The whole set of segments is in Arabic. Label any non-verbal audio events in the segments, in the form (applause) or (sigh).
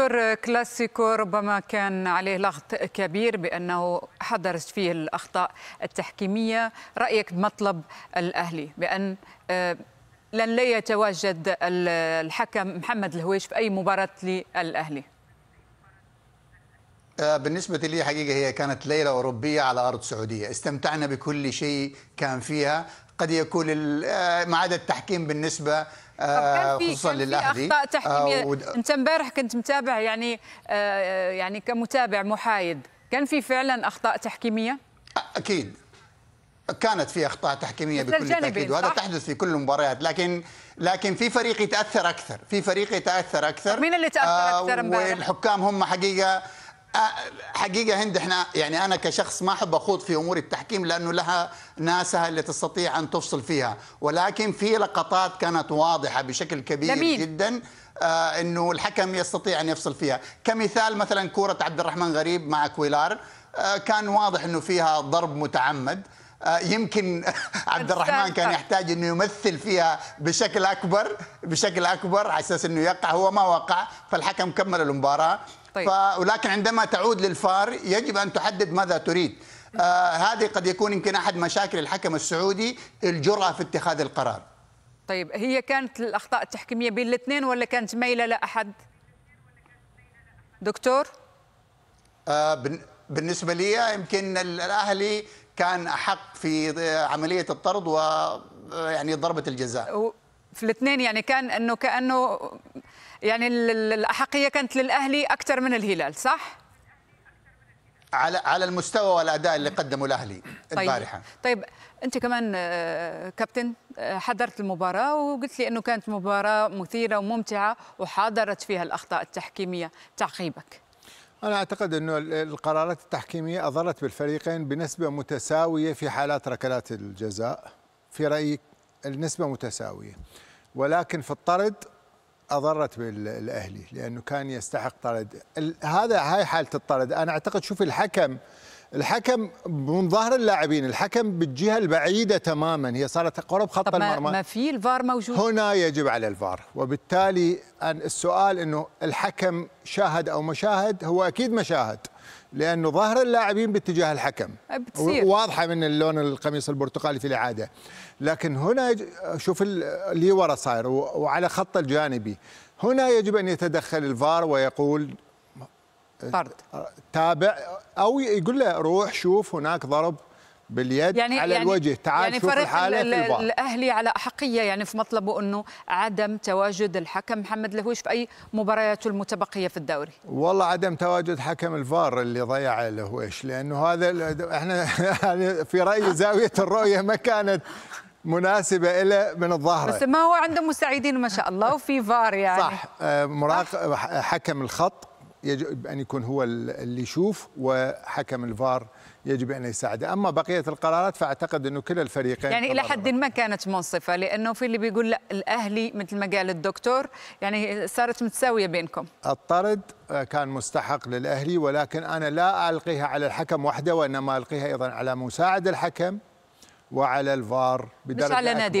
دكتور كلاسيكو ربما كان عليه لغط كبير بانه حضرت فيه الاخطاء التحكيميه، رايك بمطلب الاهلي بان آه، لن لا يتواجد الحكم محمد الهويش في اي مباراه للاهلي؟ آه، بالنسبة لي حقيقة هي كانت ليلة أوروبية على أرض سعودية استمتعنا بكل شيء كان فيها قد يكون آه، ما عدا التحكيم بالنسبة آه، كان في خصوصا للاهلي اخطاء تحكيميه ود... انت امبارح كنت متابع يعني يعني كمتابع محايد كان في فعلا اخطاء تحكيميه اكيد كانت في اخطاء تحكيميه بكل تاكيد وهذا تحدث في كل المباريات لكن لكن في فريق يتاثر اكثر في فريق يتاثر اكثر مين اللي تاثر اكثر امبارح؟ والحكام هم حقيقه حقيقه هند احنا يعني انا كشخص ما احب اخوض في امور التحكيم لانه لها ناسها اللي تستطيع ان تفصل فيها ولكن في لقطات كانت واضحه بشكل كبير لمين. جدا آه انه الحكم يستطيع ان يفصل فيها كمثال مثلا كوره عبد الرحمن غريب مع كويلار آه كان واضح انه فيها ضرب متعمد آه، يمكن (laughs) عبد الرحمن كان يحتاج انه يمثل فيها بشكل اكبر بشكل اكبر على اساس انه يقع هو ما وقع فالحكم كمل المباراه طيب. ولكن عندما تعود للفار يجب أن تحدد ماذا تريد آه هذه قد يكون يمكن أحد مشاكل الحكم السعودي الجرأة في اتخاذ القرار طيب هي كانت الأخطاء التحكيمية بين الاثنين ولا كانت ميلة لأحد دكتور آه بالنسبة لي يمكن الأهلي كان أحق في عملية الطرد ويعني ضربة الجزاء في الاثنين يعني كان انه كانه يعني الاحقيه كانت للاهلي اكثر من الهلال صح؟ على على المستوى والاداء اللي قدمه الاهلي طيب البارحه طيب انت كمان آه، كابتن آه، حضرت المباراه وقلت لي انه كانت مباراه مثيره وممتعه وحاضرت فيها الاخطاء التحكيميه تعقيبك أنا أعتقد أنه القرارات التحكيمية أضرت بالفريقين بنسبة متساوية في حالات ركلات الجزاء في رأيك النسبة متساوية ولكن في الطرد أضرت بالأهلي لأنه كان يستحق طرد هذا هاي حالة الطرد أنا أعتقد شوف الحكم الحكم من ظهر اللاعبين الحكم بالجهه البعيده تماما هي صارت قرب خط المرمى ما في الفار موجود هنا يجب على الفار وبالتالي السؤال انه الحكم شاهد او مشاهد هو اكيد مشاهد لانه ظهر اللاعبين باتجاه الحكم بتصير. واضحه من اللون القميص البرتقالي في الاعاده لكن هنا شوف اللي ورا صاير وعلى خط الجانبي هنا يجب ان يتدخل الفار ويقول طرد تابع او يقول له روح شوف هناك ضرب باليد يعني على يعني الوجه تعال يعني شوف الحاله في البعض الاهلي على احقيه يعني في مطلبه انه عدم تواجد الحكم محمد لهويش في اي مبارياته المتبقيه في الدوري والله عدم تواجد حكم الفار اللي ضيع لهويش لانه هذا احنا (laughs) يعني في رايي زاويه الرؤيه ما كانت مناسبة إلى من الظاهرة بس ما هو عنده مساعدين ما شاء الله وفي فار يعني صح آه، مراقب حكم الخط يجب أن يكون هو اللي يشوف وحكم الفار يجب أن يساعده أما بقية القرارات فأعتقد أنه كلا الفريقين يعني إلى حد ما كانت منصفة لأنه في اللي بيقول لا الأهلي مثل ما قال الدكتور يعني صارت متساوية بينكم الطرد كان مستحق للأهلي ولكن أنا لا ألقيها على الحكم وحده وإنما ألقيها أيضا على مساعد الحكم وعلى الفار بدرجه مش على أكبر. نادي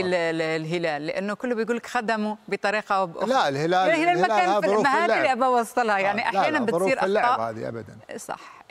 الهلال لانه كله بيقول لك خدمه بطريقه أو بأخرى لا الهلال يعني الهلال ما كان في المهام اللي ابغى اوصلها يعني احيانا بتصير اخطاء هذه ابدا صح